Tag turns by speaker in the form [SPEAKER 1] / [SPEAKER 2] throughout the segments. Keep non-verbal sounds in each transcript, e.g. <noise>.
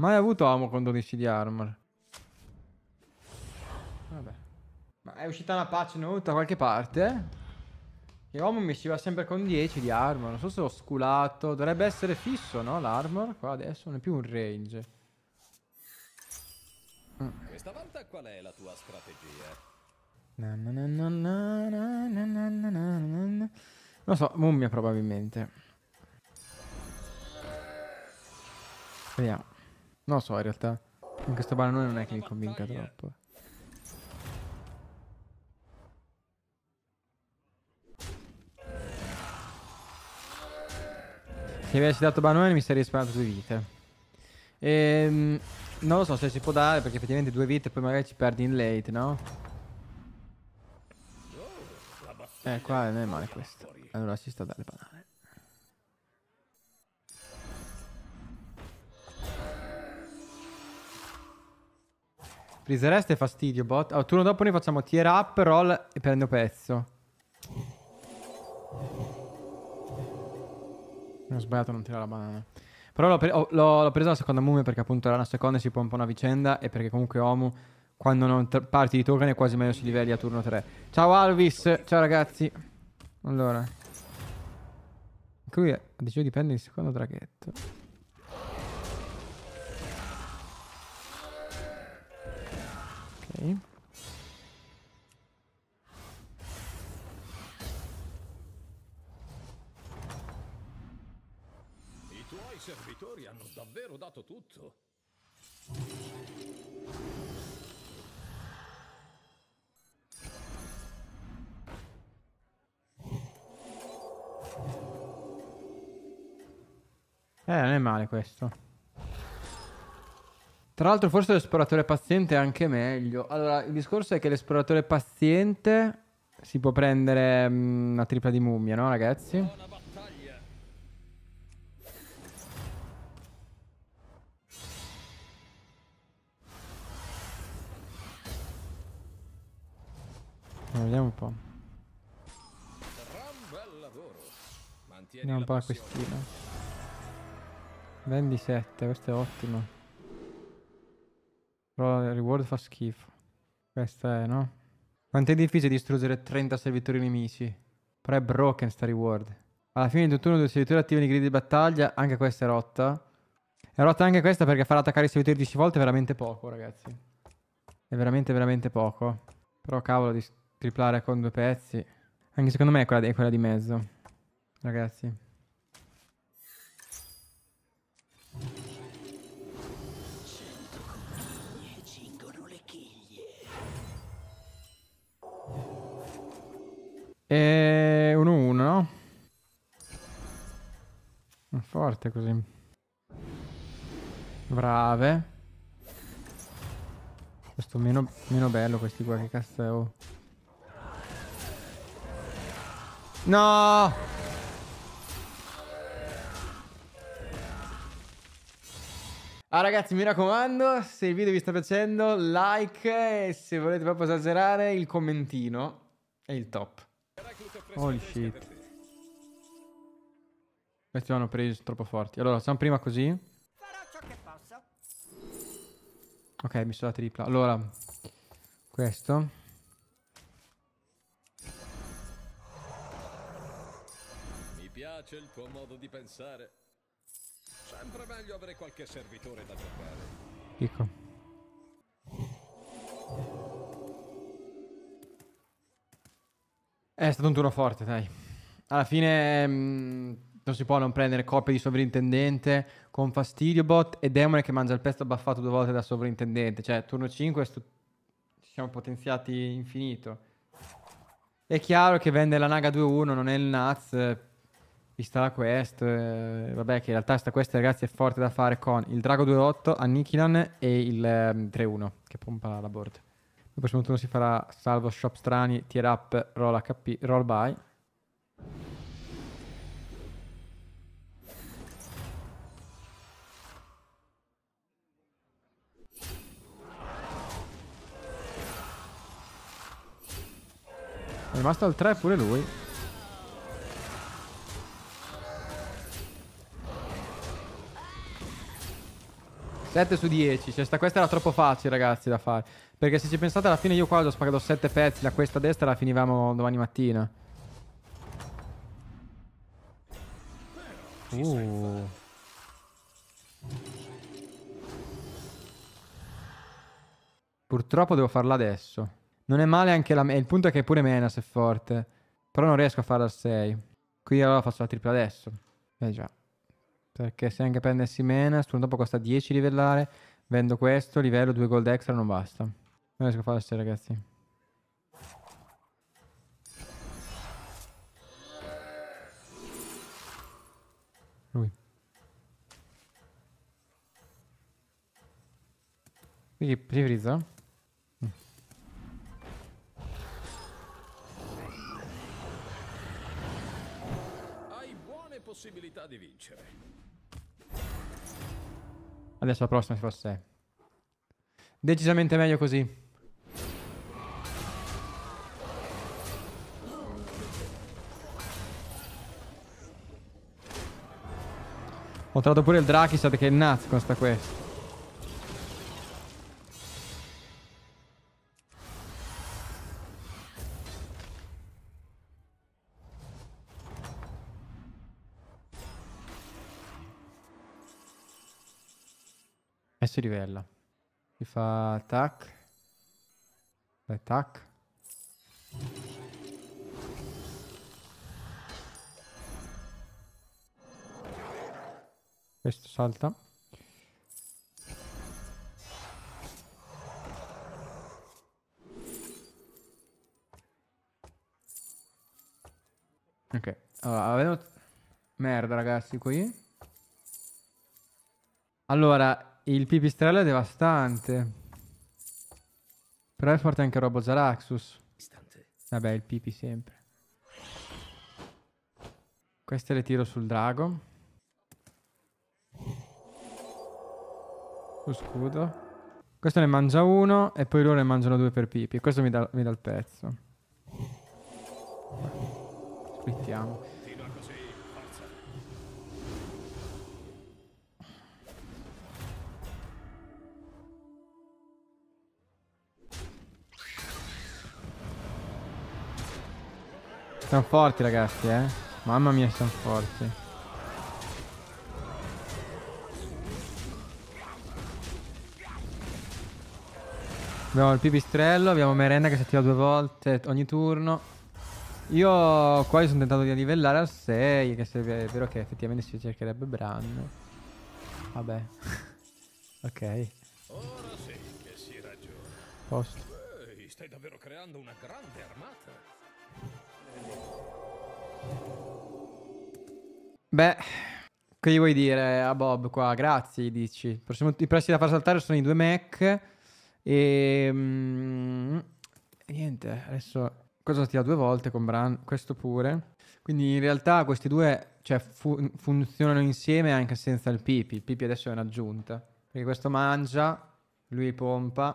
[SPEAKER 1] Mai avuto amo con 12 di armor. Vabbè. Ma è uscita una patch nuova da qualche parte? Che uomo mi va sempre con 10 di armor. Non so se ho sculato. Dovrebbe essere fisso, no? L'armor. Qua adesso non è più un range. Questa volta qual è la tua strategia? Non lo so, mummia probabilmente. Vediamo. Non lo so in realtà. In questo banano non è che mi convinca troppo. Se avessi dato Banone mi sarei risparmiato due vite. Ehm, non lo so se si può dare perché effettivamente due vite poi magari ci perdi in late, no? Eh, qua non è male questo. Allora si sta a dare banane. Risereste fastidio, bot. Al turno dopo noi facciamo tier up, roll e prendo pezzo. Non ho sbagliato a non tirare la banana. Però l'ho, pre preso la seconda mume perché appunto era una seconda e si po' una vicenda e perché comunque Omu quando non parti di token è quasi meglio sui livelli a turno 3. Ciao Alvis, ciao ragazzi. Allora. Qui ha deciso di prendere il secondo draghetto. I tuoi servitori hanno davvero dato tutto. Eh, non è male questo. Tra l'altro forse l'esploratore paziente è anche meglio. Allora, il discorso è che l'esploratore paziente si può prendere mh, mm, una tripla di mummia, no ragazzi? Eh, vediamo un po'. Vediamo un po' la questina. Vendi 7, questo è ottimo. Però il reward fa schifo. Questa è, no? Quanto è difficile distruggere 30 servitori nemici. Però è broken sta reward. Alla fine di turno due servitori attivano i grid di battaglia. Anche questa è rotta. È rotta anche questa perché farà attaccare i servitori 10 volte è veramente poco, ragazzi. È veramente, veramente poco. Però cavolo, di triplare con due pezzi. Anche secondo me è quella di, è quella di mezzo. Ragazzi. E 1-1, no? Forte così. Brave. Questo meno, meno bello questi qua, che cazzo oh. No! Ah ragazzi mi raccomando se il video vi sta piacendo like e se volete proprio esagerare il commentino e il top. Holy shit. Questi vanno presi troppo forti. Allora, siamo prima così. Ok, mi sono la tripla. Allora, questo. Mi piace il tuo modo di pensare. Sempre meglio avere qualche servitore da giocare. Picco. È stato un turno forte, dai. Alla fine mh, mm, non si può non prendere coppia di sovrintendente con Fastidiobot e Demone che mangia il pesto baffato due volte da sovrintendente. Cioè, turno 5 stu- ci siamo potenziati infinito. È chiaro che vende la Naga 2-1, non è il Naz, vista la quest. Eh, vabbè, che in realtà sta quest, ragazzi, è forte da fare con il Drago 2-8, Annichilan e il mm, eh, 3-1 che pompa la board. Il prossimo turno si farà salvo shop strani, tier up, roll HP, roll by. È rimasto al 3 pure lui. 7 su 10. Cioè, sta, questa era troppo facile, ragazzi, da fare. Perché se ci pensate, alla fine io qua ho spagato 7 pezzi. Da questa destra la finivamo domani mattina. Uh. Purtroppo devo farla adesso. Non è male anche la... Il punto è che pure Menas è forte. Però non riesco a farla al 6. Quindi allora faccio la tripla adesso. Eh già. Perché se anche prendersi mena, turno dopo costa 10 livellare. Vendo questo, livello 2 gold extra non basta. Non riesco a fare farsi, ragazzi. Lui. Quindi priorizza. Mm. Hai buone possibilità di vincere. Adesso la prossima si fa 6. Decisamente meglio così. Ho trovato pure il Drakisat che è nato con sta quest. E si rivela. Si fa tac. E tac. Questo salta. Ok, allora avevo... Merda ragazzi qui. Allora, il pipistrello è devastante. Però è forte anche Robo Zaraxus. Vabbè, il pipi sempre. Queste le tiro sul drago. Lo scudo. Questo ne mangia uno e poi loro ne mangiano due per pipi. Questo mi dà, mi dà il pezzo. Splittiamo. Siamo forti ragazzi, eh. Mamma mia, siamo forti. Abbiamo il pipistrello, abbiamo merenda che si attiva due volte ogni turno. Io qua sono tentato di livellare al 6, che se è vero che effettivamente si cercherebbe Bran. Vabbè. <laughs> ok. Ora sì che si ragiona. Posto. Ehi, stai davvero creando una grande armata. Beh, che gli vuoi dire a Bob qua? Grazie, dici. Prossimo, I prezzi da far saltare sono i due Mac e... Mm, niente, adesso... Cosa tira due volte con Bran? Questo pure. Quindi in realtà questi due cioè, fu- funzionano insieme anche senza il pipi. Il pipi adesso è un'aggiunta. Perché questo mangia, lui pompa,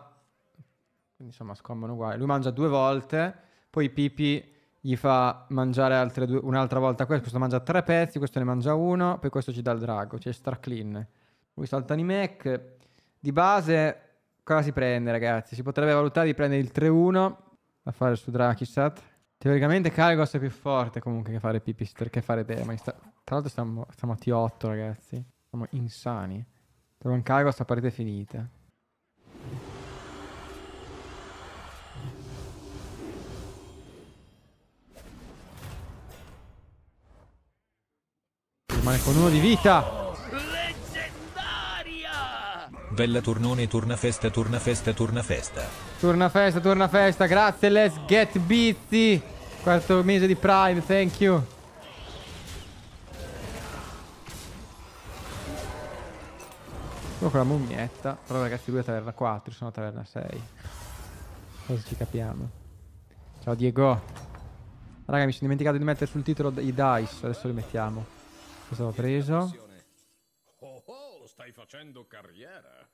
[SPEAKER 1] quindi insomma scombano uguali. Lui mangia due volte, poi i pipi gli fa mangiare due, un'altra volta questo, questo mangia tre pezzi, questo ne mangia uno, poi questo ci dà il drago, cioè star clean. Lui salta di Mac, di base cosa si prende ragazzi? Si potrebbe valutare di prendere il 3-1 da fare su Drakisat. Teoricamente Kalgos è più forte comunque che fare Pipister, che fare Demon. Tra l'altro stiamo, stiamo a T8 ragazzi, siamo insani. Però un Kalgos a partita finita. rimane con uno di vita. Leggendaria! Bella turnone, turna festa, turna festa, turna festa. Turna festa, turna festa, grazie, let's get busy. Quarto mese di Prime, thank you. Solo con la mummietta. Però ragazzi lui è taverna 4, sono taverna 6. Così ci capiamo. Ciao Diego. Raga mi sono dimenticato di mettere sul titolo i dice, adesso li mettiamo. Cosa ho preso? Oh, oh stai facendo carriera.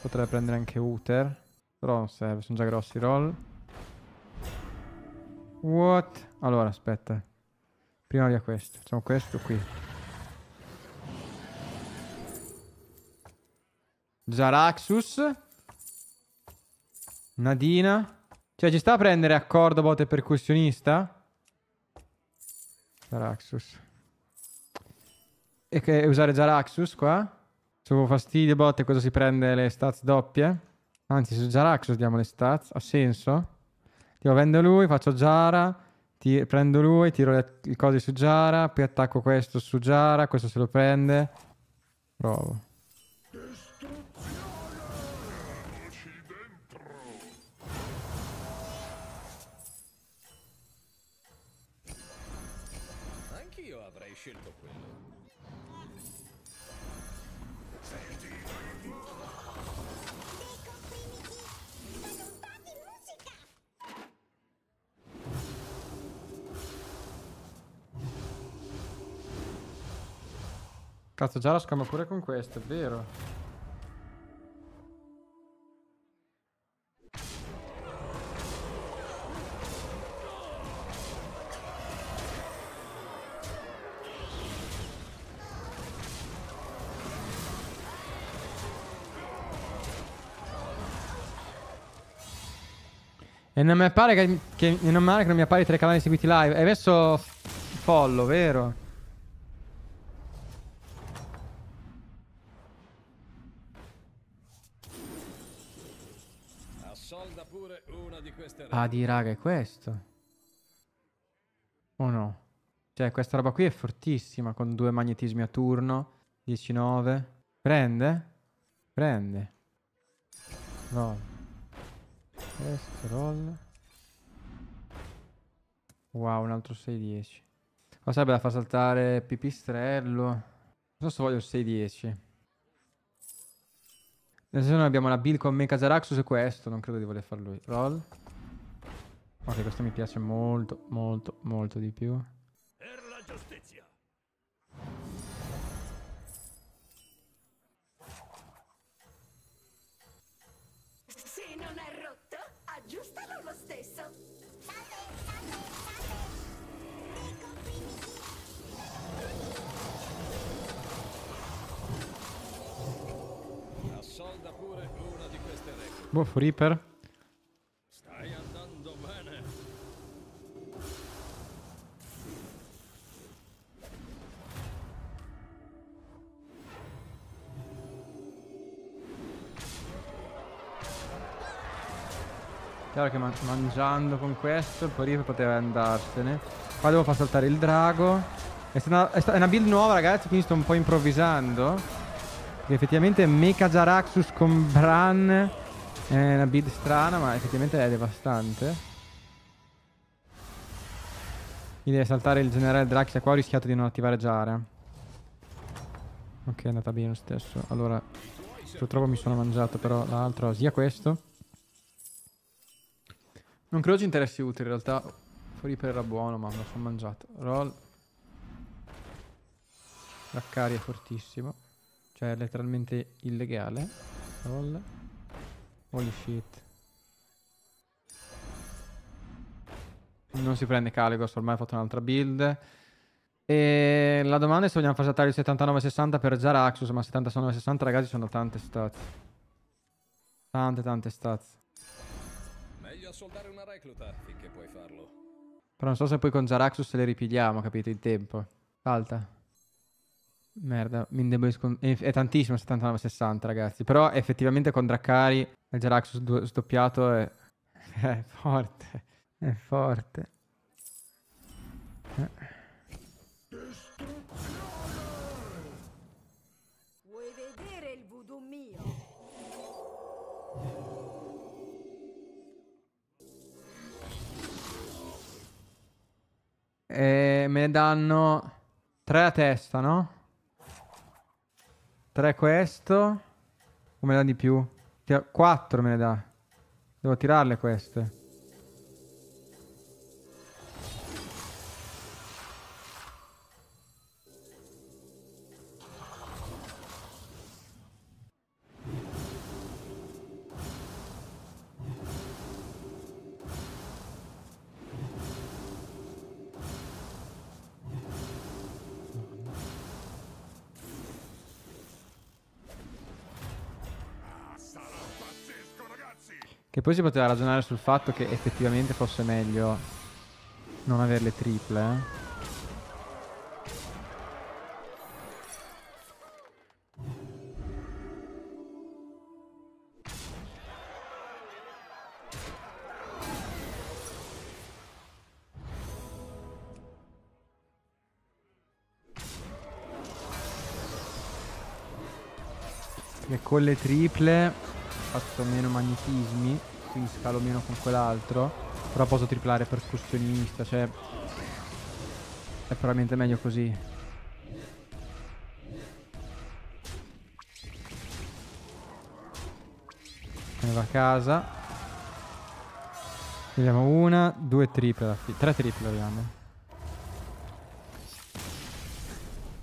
[SPEAKER 1] Potrei prendere anche Uther. Però non serve, sono già grossi roll. What? Allora, aspetta. Prima via questo. Facciamo questo qui. Zaraxus. Nadina. Cioè, ci sta a prendere accordo botte percussionista? Zaraxus. E usare già l'Axus qua? Su fastidio botte cosa si prende le stats doppie? Anzi, su Jaraxus diamo le stats. Ha senso? Tipo vendo lui, faccio Jara, ti, prendo lui, tiro le, le cose su Jara, poi attacco questo su Jara, questo se lo prende. Provo. Cazzo, già la scamma pure con questo, è vero. E non mi pare che, che, non, mi pare che non mi appari tre canali seguiti live. Hai messo Follo, vero? Solda pure una di queste Ah, di raga è questo. O no? Cioè, questa roba qui è fortissima, con due magnetismi a turno. 19. Prende? Prende. Roll. Questo, roll. Wow, un altro 6-10. Qua sarebbe da far saltare pipistrello. Non so se voglio il 6-10. Adesso noi abbiamo la build con me Casaraxus e questo, non credo di voler farlo. Roll. Ok, questo mi piace molto, molto, molto di più. Boh, Reaper. Stai andando bene. Chiaro che man mangiando con questo, poi Reaper poteva andarsene. Qua devo far saltare il drago. È, una, è, è una build nuova, ragazzi, quindi sto un po' improvvisando. Perché effettivamente Mecha Jaraxus con Bran è una build strana, ma effettivamente è devastante. Mi deve saltare il generale Draxia qua, ho rischiato di non attivare Jara. Ok, è andata bene lo stesso. Allora, purtroppo mi sono mangiato però l'altro, sia questo. Non credo ci interessi utili in realtà. Fuori per era buono, ma me lo sono mangiato. Roll. Raccari è fortissimo. Cioè, è letteralmente illegale. Roll. Holy shit. Non si prende Caligos, ormai ho fatto un'altra build. E la domanda è se vogliamo far saltare il 79-60 per Zaraxus, ma 79-60 ragazzi sono tante stats. Tante tante stats. Meglio assoldare una recluta finché puoi farlo. Però non so se poi con Zaraxus le ripigliamo, capito, in tempo. Salta. Merda, mi indebolisco. È, è tantissimo 79-60, ragazzi. Però effettivamente con Draccari il Geraxus sdoppiato è... <laughs> è forte. È forte. Eh. E me ne danno tre a testa, no? 3 questo. Come ne dà di più? 4 me ne dà. Devo tirarle queste. Che poi si poteva ragionare sul fatto che effettivamente fosse meglio non averle triple. Eh. Che con le triple faccio meno magnetismi, quindi scalo meno con quell'altro, però posso triplare percussionista, cioè è probabilmente meglio così. me ne va a casa. Vediamo una, due triple da fine. Tre triple abbiamo.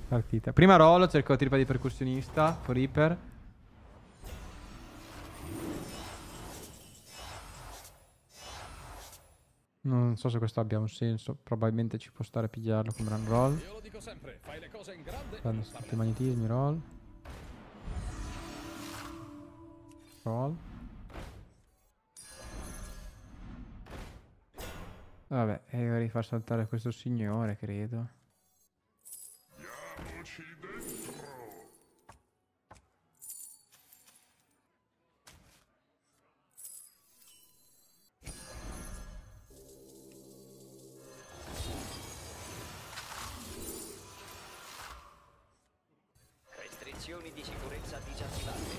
[SPEAKER 1] Partita. Prima rollo cerco la tripla di percussionista, for Reaper. Non so se questo abbia un senso. Probabilmente ci può stare a pigliarlo come run roll. Fanno tutti i magnetismi, roll. Roll. Vabbè, e ora di far saltare questo signore, credo. sicurezza disattivate.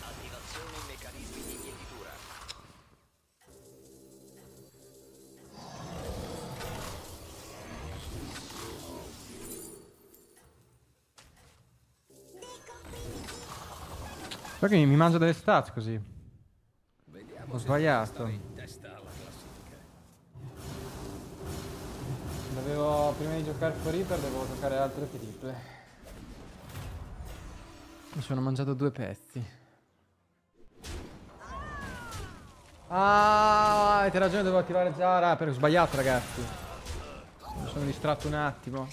[SPEAKER 1] Attivazione meccanismi di iniezitura. Perché mi mangio delle stats così? Vediamo Ho sbagliato. Dovevo, prima di giocare fuori per devo giocare altre triple. Mi sono mangiato due pezzi. Ah, avete ragione, devo attivare Zara. Però ho sbagliato, ragazzi. Mi sono distratto un attimo.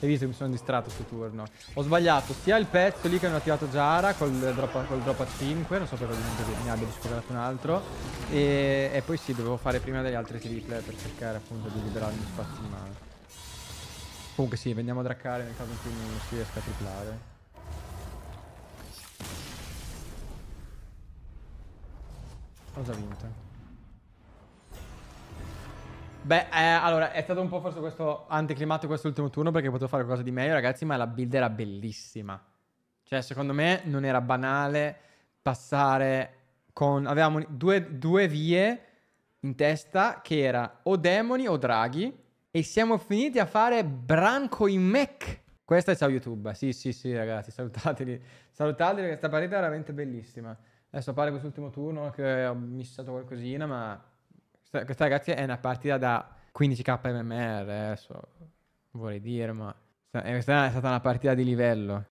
[SPEAKER 1] Hai visto che mi sono distratto questo turno. Ho sbagliato sia il pezzo lì che hanno attivato Zara col drop, col drop a 5. Non so perché ne abbia discoperato un altro. E, e, poi sì, dovevo fare prima delle altre triple per cercare appunto di liberarmi spazio di mano. Comunque sì, vendiamo a draccare nel caso in cui non si riesca a triplare. Cosa ha vinto? Beh, eh, allora, è stato un po' forse questo anticlimato quest'ultimo turno perché potevo fare qualcosa di meglio, ragazzi, ma la build era bellissima. Cioè, secondo me non era banale passare con... Avevamo due, due vie in testa che era o demoni o draghi e siamo finiti a fare branco in mech. Questa è ciao YouTube. Sì, sì, sì, ragazzi, salutateli. Salutateli, questa partita è veramente bellissima. Adesso pare quest'ultimo turno che ho missato qualcosina, ma questa, questa ragazzi è una partita da 15k MMR, eh, adesso vorrei dire, ma eh, questa è stata una partita di livello.